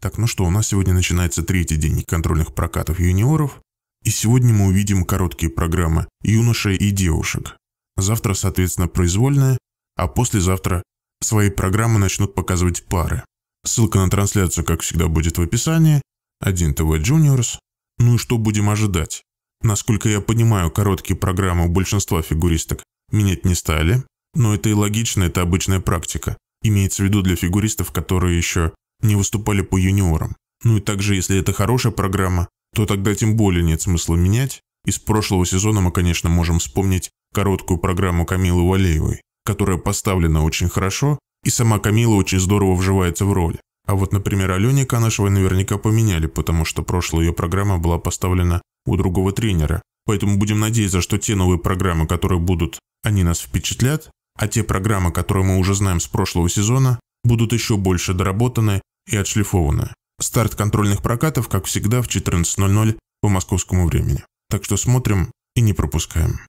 Так, ну что, у нас сегодня начинается третий день контрольных прокатов юниоров. И сегодня мы увидим короткие программы юношей и девушек. Завтра, соответственно, произвольная, а послезавтра свои программы начнут показывать пары. Ссылка на трансляцию, как всегда, будет в описании. 1 ТВ Juniors. Ну и что будем ожидать? Насколько я понимаю, короткие программы у большинства фигуристок менять не стали. Но это и логично, это обычная практика. Имеется в виду для фигуристов, которые еще не выступали по юниорам. Ну и также, если это хорошая программа, то тогда тем более нет смысла менять. Из прошлого сезона мы, конечно, можем вспомнить короткую программу Камилы Валеевой, которая поставлена очень хорошо, и сама Камила очень здорово вживается в роль. А вот, например, Алене Канашевой наверняка поменяли, потому что прошлая ее программа была поставлена у другого тренера. Поэтому будем надеяться, что те новые программы, которые будут, они нас впечатлят, а те программы, которые мы уже знаем с прошлого сезона, будут еще больше доработаны и отшлифованы. Старт контрольных прокатов, как всегда, в 14.00 по московскому времени. Так что смотрим и не пропускаем.